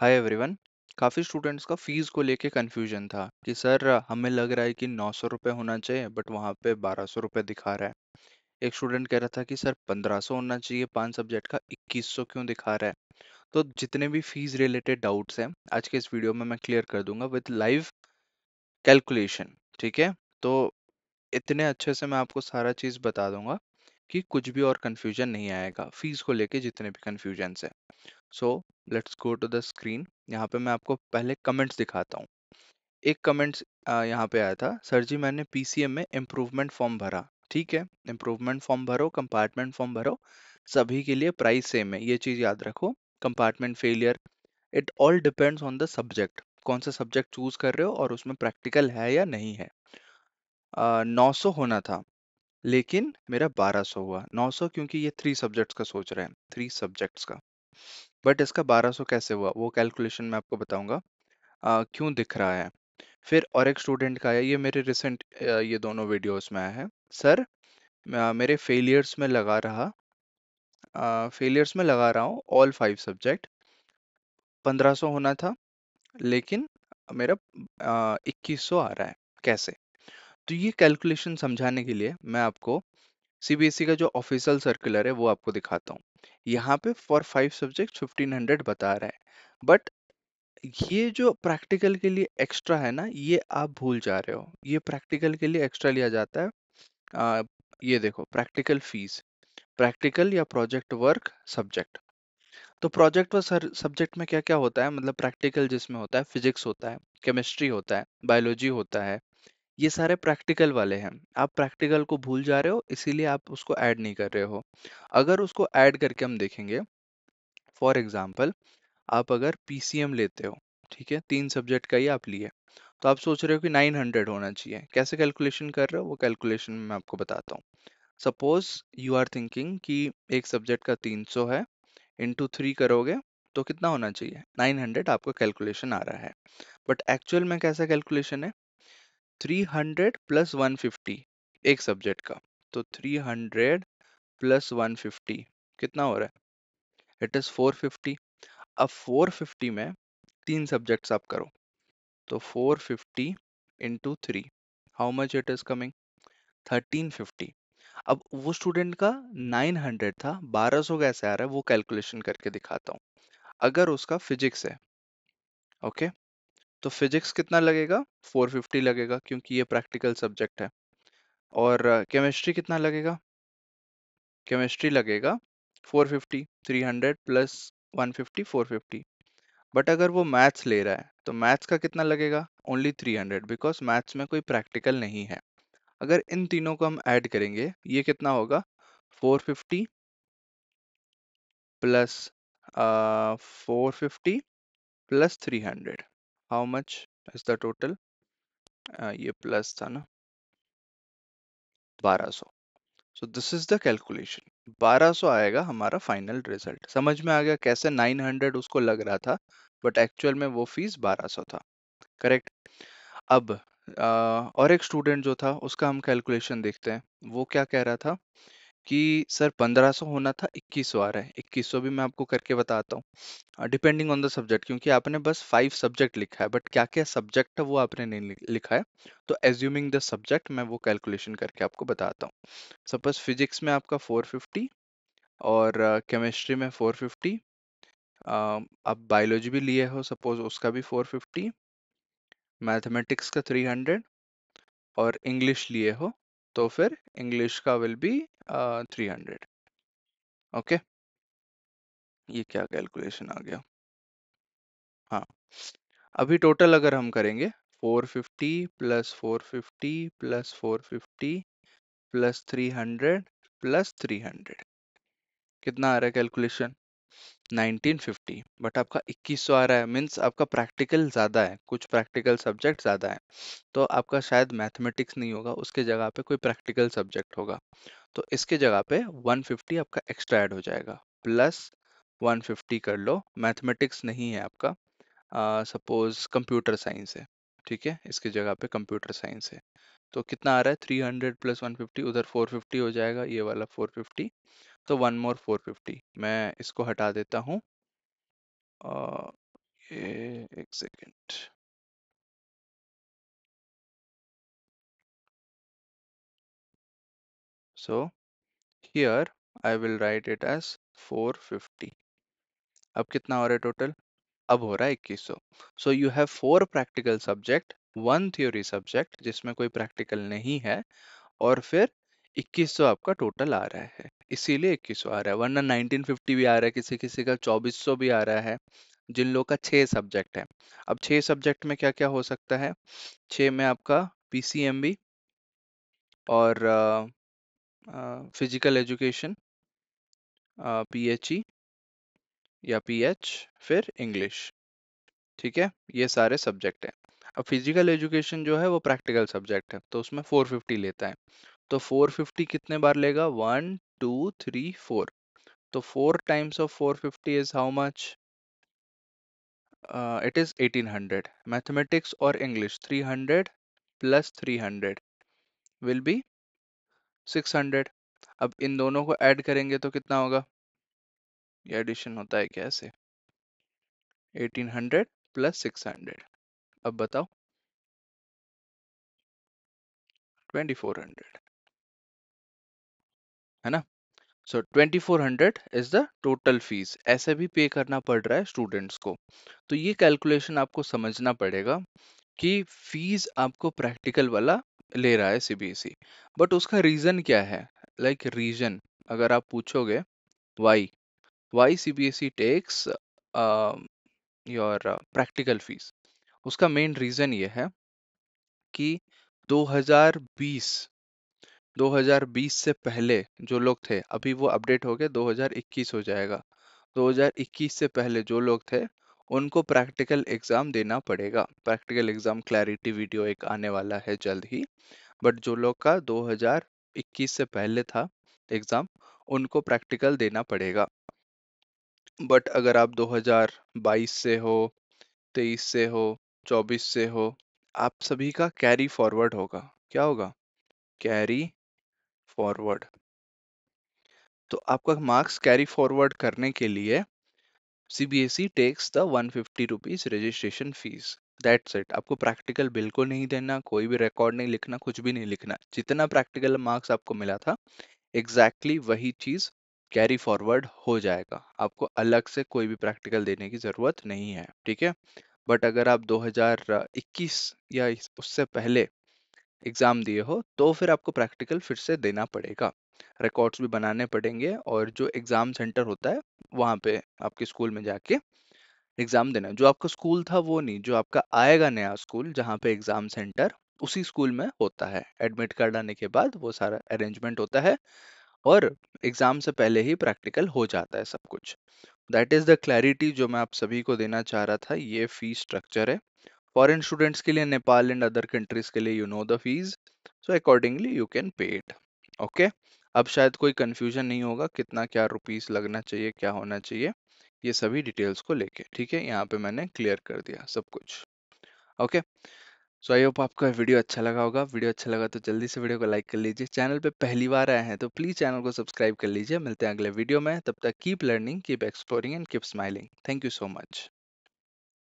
हाय everyone काफ़ी students का fees को लेके कंफ्यूजन था कि सर हमें लग रहा है कि नौ सौ रुपये होना चाहिए बट वहाँ पे बारह सौ रुपये दिखा रहा है एक स्टूडेंट कह रहा था कि सर पंद्रह सौ होना चाहिए पांच सब्जेक्ट का इक्कीस सौ क्यों दिखा रहा है तो जितने भी फीस रिलेटेड डाउट्स हैं आज के इस वीडियो में मैं क्लियर कर दूंगा विथ लाइव कैलकुलेशन ठीक है तो इतने अच्छे से मैं आपको सारा चीज़ बता दूंगा कि कुछ भी और कन्फ्यूजन नहीं आएगा फीस को लेके जितने भी कन्फ्यूजन है so let's go to the screen यहाँ पे मैं आपको पहले कमेंट्स दिखाता हूँ एक कमेंट्स यहाँ पे आया था सर जी मैंने पी में इम्प्रूवमेंट फॉर्म भरा ठीक है इम्प्रूवमेंट फॉर्म भरो कंपार्टमेंट फॉर्म भरो सभी के लिए प्राइस सेम है ये चीज़ याद रखो compartment failure it all depends on the subject कौन सा सब्जेक्ट चूज कर रहे हो और उसमें प्रैक्टिकल है या नहीं है नौ सौ होना था लेकिन मेरा 1200 हुआ 900 क्योंकि ये थ्री सब्जेक्ट्स का सोच रहे हैं थ्री सब्जेक्ट्स का बट इसका 1200 कैसे हुआ वो कैलकुलेशन मैं आपको बताऊंगा क्यों दिख रहा है फिर और एक स्टूडेंट का आया ये मेरे रिसेंट ये दोनों वीडियोस में आया है सर मेरे फेलियर्स में लगा रहा फेलियर्स में लगा रहा हूँ ऑल फाइव सब्जेक्ट 1500 होना था लेकिन मेरा इक्कीस आ रहा है कैसे तो ये कैलकुलेशन समझाने के लिए मैं आपको सीबीएसई e का जो ऑफिशियल सर्कुलर है वो आपको दिखाता हूँ यहाँ पे for five subject fifteen hundred बता रहे हैं बट ये जो प्रैक्टिकल के लिए एक्स्ट्रा है ना ये आप भूल जा रहे हो ये प्रैक्टिकल के लिए एक्स्ट्रा लिया जाता है आ, ये देखो प्रैक्टिकल फीस प्रैक्टिकल या प्रोजेक्ट वर्क सब्जेक्ट तो प्रोजेक्ट व सब्जेक्ट में क्या क्या होता है मतलब प्रैक्टिकल जिसमें होता है फिजिक्स होता है केमिस्ट्री होता है बायोलॉजी होता है ये सारे प्रैक्टिकल वाले हैं आप प्रैक्टिकल को भूल जा रहे हो इसीलिए आप उसको ऐड नहीं कर रहे हो अगर उसको ऐड करके हम देखेंगे फॉर एग्जाम्पल आप अगर पी लेते हो ठीक है तीन सब्जेक्ट का ही आप लिए तो आप सोच रहे हो कि 900 होना चाहिए कैसे कैलकुलेशन कर रहे हो वो कैलकुलेशन मैं आपको बताता हूँ सपोज यू आर थिंकिंग कि एक सब्जेक्ट का 300 है इंटू थ्री करोगे तो कितना होना चाहिए 900 आपका कैलकुलेशन आ रहा है बट एक्चुअल में कैसा कैलकुलेशन है 300 प्लस 150 एक सब्जेक्ट का तो 300 प्लस 150 कितना हो रहा है इट इज 450 अब 450 में तीन सब्जेक्ट्स आप करो तो 450 fifty into three how much it is coming 1350 अब वो स्टूडेंट का 900 था 1200 कैसे आ रहा है वो कैलकुलेशन करके दिखाता हूँ अगर उसका फिजिक्स है ओके okay? तो फिजिक्स कितना लगेगा 450 लगेगा क्योंकि ये प्रैक्टिकल सब्जेक्ट है और केमिस्ट्री कितना लगेगा केमिस्ट्री लगेगा 450 300 प्लस 150 450 बट अगर वो मैथ्स ले रहा है तो मैथ्स का कितना लगेगा ओनली 300 बिकॉज मैथ्स में कोई प्रैक्टिकल नहीं है अगर इन तीनों को हम ऐड करेंगे ये कितना होगा 450 plus four fifty plus three hundred how much is the total ये प्लस था ना 1200 so this is the calculation 1200 आएगा हमारा फाइनल रिजल्ट समझ में आ गया कैसे 900 उसको लग रहा था बट एक्चुअल में वो फीस 1200 था करेक्ट अब आ, uh, और एक स्टूडेंट जो था उसका हम कैलकुलेशन देखते हैं वो क्या कह रहा था कि सर 1500 होना था 2100 आ रहा है 2100 भी मैं आपको करके बताता हूँ डिपेंडिंग ऑन द सब्जेक्ट क्योंकि आपने बस फाइव सब्जेक्ट लिखा है बट क्या क्या सब्जेक्ट है वो आपने नहीं लिखा है तो एज्यूमिंग द सब्जेक्ट मैं वो कैलकुलेशन करके आपको बताता हूँ सपोज फिजिक्स में आपका 450 और केमिस्ट्री uh, में 450 uh, आप बायोलॉजी भी लिए हो सपोज उसका भी 450 मैथमेटिक्स का 300 और इंग्लिश लिए हो तो फिर इंग्लिश का will be three hundred okay ये क्या कैलकुलेशन आ गया हाँ अभी टोटल अगर हम करेंगे 450 प्लस 450 प्लस 450 प्लस 300 प्लस 300 कितना आ रहा है कैलकुलेशन 1950 बट आपका 2100 आ रहा है मीन्स आपका प्रैक्टिकल ज़्यादा है कुछ प्रैक्टिकल सब्जेक्ट ज़्यादा है तो आपका शायद मैथमेटिक्स नहीं होगा उसके जगह पे कोई प्रैक्टिकल सब्जेक्ट होगा तो इसके जगह पे 150 आपका एक्स्ट्रा ऐड हो जाएगा प्लस 150 कर लो मैथमेटिक्स नहीं है आपका सपोज कंप्यूटर साइंस है ठीक है इसकी जगह पे कंप्यूटर साइंस है तो कितना आ रहा है three hundred plus one fifty उधर फोर फिफ्टी हो जाएगा ये वाला फोर फिफ्टी तो वन मोर फोर फिफ्टी मैं इसको हटा देता हूँ एक second here I will write it as four 450 अब कितना हो रहा है टोटल अब हो रहा है 2100 so you have four practical subject one theory subject जिसमें कोई प्रैक्टिकल नहीं है और फिर 2100 आपका टोटल आ रहा है इसीलिए 2100 आ रहा है वरना 1950 भी आ रहा है किसी किसी का 2400 भी आ रहा है जिन लोग का छः सब्जेक्ट है अब छः सब्जेक्ट में क्या क्या हो सकता है छः में आपका पी और physical education P H E या एच फिर इंग्लिश ठीक है ये सारे सब्जेक्ट हैं अब फिजिकल एजुकेशन जो है वो प्रैक्टिकल सब्जेक्ट है तो उसमें 450 लेता है तो 450 कितने बार लेगा वन टू थ्री फोर तो four times of 450 is how much it is 1800 mathematics और इंग्लिश 300 प्लस 300 विल बी 600 अब इन दोनों को ऐड करेंगे तो कितना होगा ये एडिशन होता है कैसे 1800 प्लस 600 अब बताओ 2400 है ना so so, 2400 is the total fees ऐसे भी पे करना पड़ रहा है स्टूडेंट्स को तो ये कैलकुलेशन आपको समझना पड़ेगा कि फीस आपको प्रैक्टिकल वाला ले रहा है सीबीएसई बट e. उसका रीजन क्या है लाइक like रीजन अगर आप पूछोगे why why cbse takes um, uh, your practical fees उसका मेन रीज़न ये है कि 2020 2020 से पहले जो लोग थे अभी वो अपडेट हो गया 2021 हो जाएगा 2021 से पहले जो लोग थे उनको प्रैक्टिकल एग्ज़ाम देना पड़ेगा प्रैक्टिकल एग्ज़ाम क्लैरिटी वीडियो एक आने वाला है जल्द ही बट जो लोग का 2021 से पहले था एग्ज़ाम उनको प्रैक्टिकल देना पड़ेगा बट अगर आप 2022 से हो 23 से हो 24 से हो आप सभी का कैरी फॉरवर्ड होगा क्या होगा कैरी फॉरवर्ड तो आपका मार्क्स कैरी फॉरवर्ड करने के लिए CBSE takes the one fifty rupees registration fees that's it आपको प्रैक्टिकल बिल्कुल नहीं देना कोई भी रिकॉर्ड नहीं लिखना कुछ भी नहीं लिखना जितना प्रैक्टिकल मार्क्स आपको मिला था एग्जैक्टली exactly वही चीज कैरी फॉरवर्ड हो जाएगा आपको अलग से कोई भी प्रैक्टिकल देने की ज़रूरत नहीं है ठीक है बट अगर आप 2021 या उससे पहले एग्ज़ाम दिए हो तो फिर आपको प्रैक्टिकल फिर से देना पड़ेगा रिकॉर्ड्स भी बनाने पड़ेंगे और जो एग्ज़ाम सेंटर होता है वहाँ पे आपके स्कूल में जाके एग्ज़ाम देना जो आपका स्कूल था वो नहीं जो आपका आएगा नया स्कूल जहाँ पे एग्ज़ाम सेंटर उसी स्कूल में होता है एडमिट कार्ड आने के बाद वो सारा अरेंजमेंट होता है और एग्जाम से पहले ही प्रैक्टिकल हो जाता है सब कुछ दैट इज द क्लैरिटी जो मैं आप सभी को देना चाह रहा था ये फी स्ट्रक्चर है फॉरेन स्टूडेंट्स के लिए नेपाल एंड अदर कंट्रीज के लिए you know the fees so accordingly you can pay it okay अब शायद कोई कन्फ्यूजन नहीं होगा कितना क्या रुपीस लगना चाहिए क्या होना चाहिए ये सभी डिटेल्स को लेके ठीक है यहाँ पे मैंने क्लियर कर दिया सब कुछ okay okay? So I hope आपको वीडियो अच्छा लगा होगा वीडियो अच्छा लगा तो जल्दी से वीडियो को लाइक कर लीजिए चैनल पे पहली बार आए हैं तो प्लीज़ चैनल को सब्सक्राइब कर लीजिए मिलते हैं अगले वीडियो में तब तक keep learning keep exploring and keep smiling thank you so much